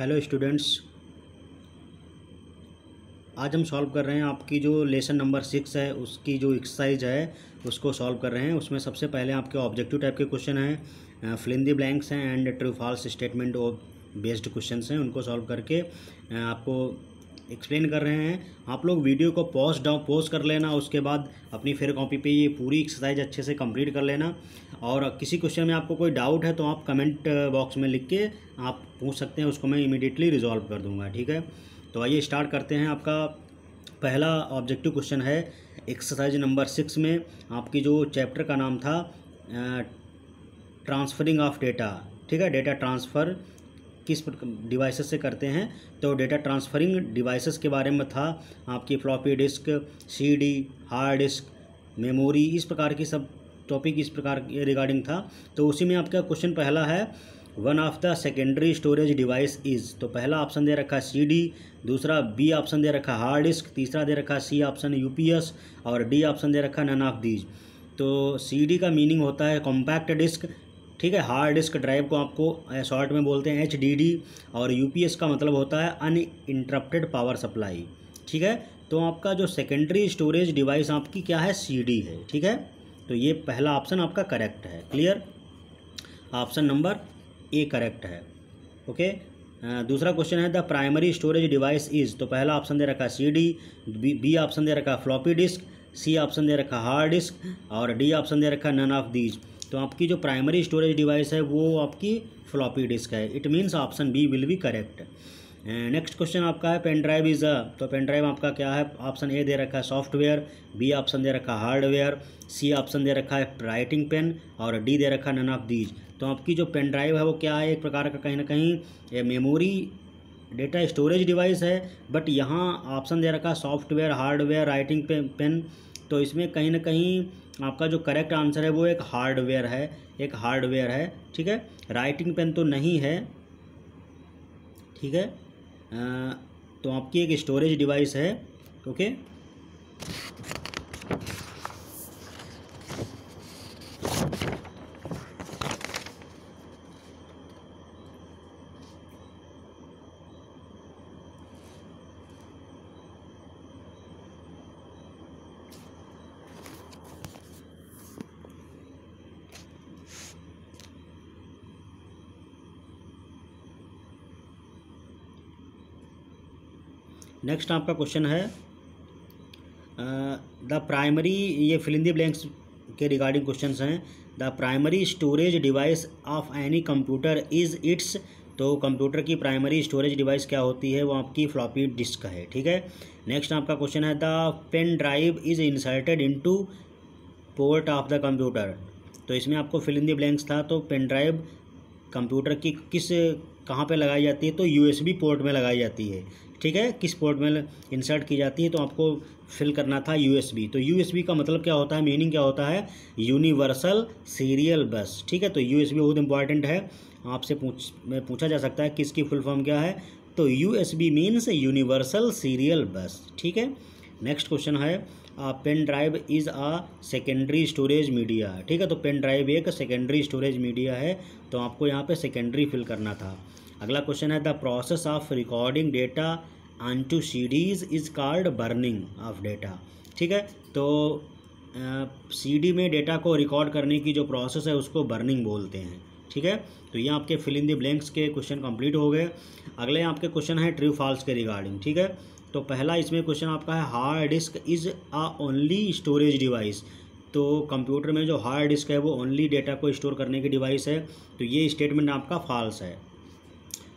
Hello students आज हम solve कर रहे हैं आपकी जो लेसन नंबर सिक्स है उसकी जो एक्सरसाइज है उसको सॉल्व कर रहे हैं उसमें सबसे पहले आपके ऑब्जेक्टिव टाइप के क्वेश्चन हैं फ्लिंदी ब्लैंक्स हैं and true false statement of based question हैं उनको सॉल्व करके आपको एक्सप्लेन कर रहे हैं आप लोग वीडियो को पॉज डाउन पॉज कर लेना उसके बाद अपनी फेयर कॉपी पे ये पूरी एक्सरसाइज अच्छे से कंप्लीट कर लेना और किसी क्वेश्चन में आपको कोई डाउट है तो आप कमेंट बॉक्स uh, में लिख के आप पूछ सकते हैं उसको मैं इमीडिएटली रिजॉल्व कर दूंगा ठीक है तो आइए स्टार्ट करते हैं आपका पहला ऑब्जेक्टिव क्वेश्चन है एक्सरसाइज नंबर सिक्स में आपकी जो चैप्टर का नाम था ट्रांसफरिंग ऑफ डेटा ठीक है डेटा ट्रांसफ़र किस डिवाइसेस से करते हैं तो डेटा ट्रांसफरिंग डिवाइसेस के बारे में था आपकी floppy disk CD hard disk memory इस प्रकार की सब टॉपिक इस प्रकार के रिगार्डिंग था तो उसी में आपका क्वेश्चन पहला है one of the secondary storage device is तो पहला ऑप्शन दे रखा सी डी दूसरा बी ऑप्शन दे रखा हार्ड डिस्क तीसरा दे रखा C option U P S और डी ऑप्शन दे रखा नन ऑफ दीज तो सी डी का मीनिंग होता है कॉम्पैक्ट डिस्क ठीक है हार्ड डिस्क ड्राइव को आपको शॉर्ट में बोलते हैं एच और यू का मतलब होता है अन इंटरप्टेड पावर सप्लाई ठीक है तो आपका जो सेकेंडरी स्टोरेज डिवाइस आपकी क्या है सी है ठीक है तो ये पहला ऑप्शन आपका करेक्ट है clear option number A correct है ओके दूसरा क्वेश्चन है the primary storage device is तो पहला ऑप्शन दे रखा सी डी बी ऑप्शन दे रखा फ्लॉपी डिस्क सी ऑप्शन दे रखा हार्ड डिस्क और डी ऑप्शन दे रखा नन ऑफ दीज तो आपकी जो प्राइमरी स्टोरेज डिवाइस है वो आपकी फ्लॉपी डिस्क है it means option B will be correct next question आपका है पेन ड्राइव इज़ अ तो पेन ड्राइव आपका क्या है ऑप्शन ए दे रखा है सॉफ्टवेयर बी ऑप्शन दे रखा है हार्डवेयर सी ऑप्शन दे रखा है राइटिंग पेन और डी दे रखा है नन ऑफ दीज तो आपकी जो पेन ड्राइव है वो क्या है एक प्रकार का कहीं ना कहीं मेमोरी डेटा स्टोरेज डिवाइस है बट यहाँ ऑप्शन दे रखा है सॉफ्टवेयर हार्डवेयर राइटिंग पेन तो इसमें कहीं ना कहीं आपका जो करेक्ट आंसर है वो एक हार्डवेयर है एक हार्डवेयर है ठीक है राइटिंग पेन तो नहीं है ठीक है आ, तो आपकी एक स्टोरेज डिवाइस है ओके नेक्स्ट आपका क्वेश्चन है द प्राइमरी ये फिलिंदी ब्लैंक्स के रिगार्डिंग क्वेश्चन हैं the primary storage device of any computer is it's तो कंप्यूटर की प्राइमरी स्टोरेज डिवाइस क्या होती है वो आपकी फ्लॉपी डिस्क है ठीक है नेक्स्ट आपका क्वेश्चन है the pen drive is inserted into port of the computer तो इसमें आपको फिलिंदी ब्लैंक्स था तो पेन ड्राइव कंप्यूटर की किस कहाँ पे लगाई जाती है तो यूएसबी पोर्ट में लगाई जाती है ठीक है किस पोर्ट में इंसर्ट की जाती है तो आपको फिल करना था यूएसबी तो यूएसबी का मतलब क्या होता है मीनिंग क्या होता है यूनिवर्सल सीरियल बस ठीक है तो यू बहुत इंपॉर्टेंट है आपसे पूछ पूछा जा सकता है किसकी फुल फॉर्म क्या है तो U S B means universal serial bus ठीक है नेक्स्ट क्वेश्चन है pen drive is a secondary storage media ठीक है तो पेन ड्राइव एक सेकेंडरी स्टोरेज मीडिया है तो आपको यहाँ पे सेकेंडरी फिल करना था अगला क्वेश्चन है the process of recording data on to CDs is called burning of data ठीक है तो सीडी uh, में डेटा को रिकॉर्ड करने की जो प्रोसेस है उसको बर्निंग बोलते हैं ठीक है तो ये आपके फिल इन द ब्लैंक्स के क्वेश्चन कंप्लीट हो गए अगले आपके क्वेश्चन है ट्रू फॉल्स के रिगार्डिंग ठीक है तो पहला इसमें क्वेश्चन आपका है hard disk is a only storage device तो कंप्यूटर में जो हार्ड डिस्क है वो ओनली डेटा को स्टोर करने की डिवाइस है तो ये स्टेटमेंट आपका फॉल्स है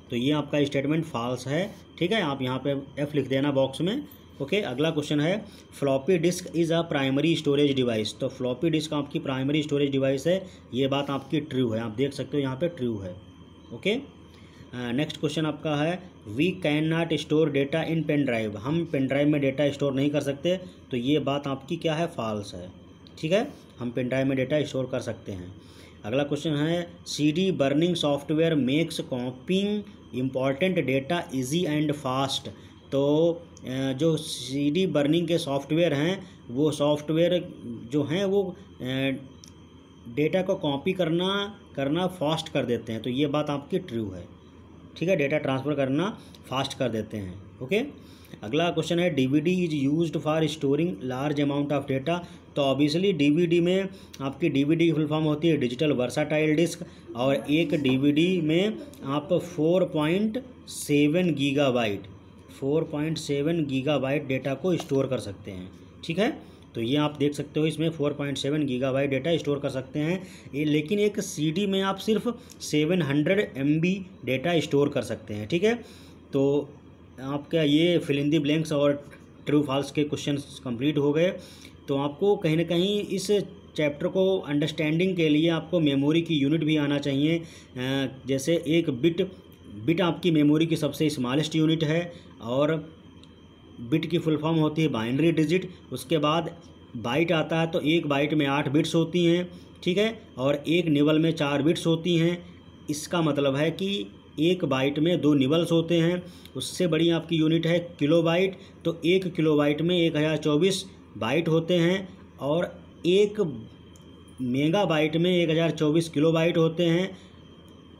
तो ये आपका स्टेटमेंट फॉल्स है ठीक है आप यहाँ पे एफ़ लिख देना बॉक्स में ओके अगला क्वेश्चन है floppy disk is a primary storage device तो फ्लॉपी डिस्क आपकी प्राइमरी स्टोरेज डिवाइस है ये बात आपकी ट्रू है आप देख सकते हो यहाँ पर ट्रू है ओके okay? नेक्स्ट हाँ, क्वेश्चन आपका है we can not store data in pen drive हम पेन ड्राइव में डेटा स्टोर नहीं कर सकते तो ये बात आपकी क्या है फॉल्स है ठीक है हम पेन ड्राइव में डेटा स्टोर कर सकते हैं अगला क्वेश्चन है CD burning software makes copying important data easy and fast तो जो सीडी बर्निंग के सॉफ्टवेयर हैं वो सॉफ्टवेयर जो हैं वो डेटा को कॉपी करना करना फास्ट कर देते हैं तो ये बात आपकी ट्रू है ठीक है डेटा ट्रांसफ़र करना फास्ट कर देते हैं ओके अगला क्वेश्चन है DVD is used for storing large amount of data तो ऑब्वियसली डीवीडी में आपकी डीवीडी की फुल फॉर्म होती है डिजिटल वर्साटाइल डिस्क और एक डीवीडी में आप 4.7 सेवन गीगा गीगाबाइट डेटा को स्टोर कर सकते हैं ठीक है तो ये आप देख सकते हो इसमें 4.7 पॉइंट गीगाबाइट डेटा स्टोर कर सकते हैं ये लेकिन एक सीडी में आप सिर्फ 700 हंड्रेड डेटा स्टोर कर सकते हैं ठीक है तो आपका ये फिलिंदी ब्लैंक्स और ट्रू फॉल्स के क्वेश्चन कंप्लीट हो गए तो आपको कहीं ना कहीं इस चैप्टर को अंडरस्टैंडिंग के लिए आपको मेमोरी की यूनिट भी आना चाहिए जैसे एक बिट बिट आपकी मेमोरी की सबसे स्मॉलेस्ट यूनिट है और बिट की फुल फॉर्म होती है बाइनरी डिजिट उसके बाद बाइट आता है तो एक बाइट में आठ बिट्स होती हैं ठीक है और एक निबल में चार बिट्स होती हैं इसका मतलब है कि एक बाइट में दो निबल्स होते हैं उससे बड़ी आपकी यूनिट है किलो बाइट तो एक किलो बाइट में एक हज़ार चौबीस बाइट होते हैं और एक मेगा बाइट में एक हज़ार चौबीस किलो बाइट होते हैं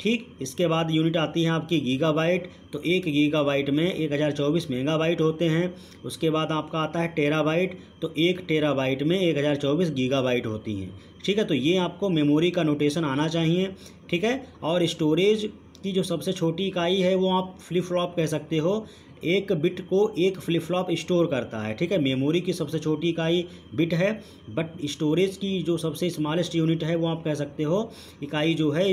ठीक इसके बाद यूनिट आती है आपकी गीगाबाइट तो एक गीगाबाइट में एक हज़ार चौबीस मेगाबाइट होते हैं उसके बाद आपका आता है टेराबाइट तो एक टेराबाइट में एक हज़ार चौबीस गीगाबाइट होती हैं ठीक है तो ये आपको मेमोरी का नोटेशन आना चाहिए ठीक है और स्टोरेज की जो सबसे छोटी इकाई है वो आप फ्लिप फ्लॉप कह सकते हो एक बिट को एक फ्लिप फ्लॉप स्टोर करता है ठीक है मेमोरी की सबसे छोटी इकाई बिट है बट स्टोरेज की जो सबसे स्मॉलेस्ट यूनिट है वो आप कह सकते हो इकाई जो है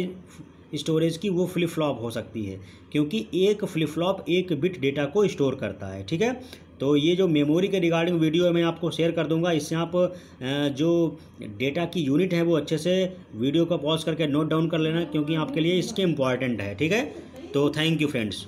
स्टोरेज की वो फ्लिप फ्लॉप हो सकती है क्योंकि एक फ्लिप फ्लॉप एक बिट डेटा को स्टोर करता है ठीक है तो ये जो मेमोरी के रिगार्डिंग वीडियो मैं आपको शेयर कर दूंगा इससे आप जो डेटा की यूनिट है वो अच्छे से वीडियो को पॉज करके नोट डाउन कर लेना क्योंकि आपके लिए इसके इम्पॉर्टेंट है ठीक है तो थैंक यू फ्रेंड्स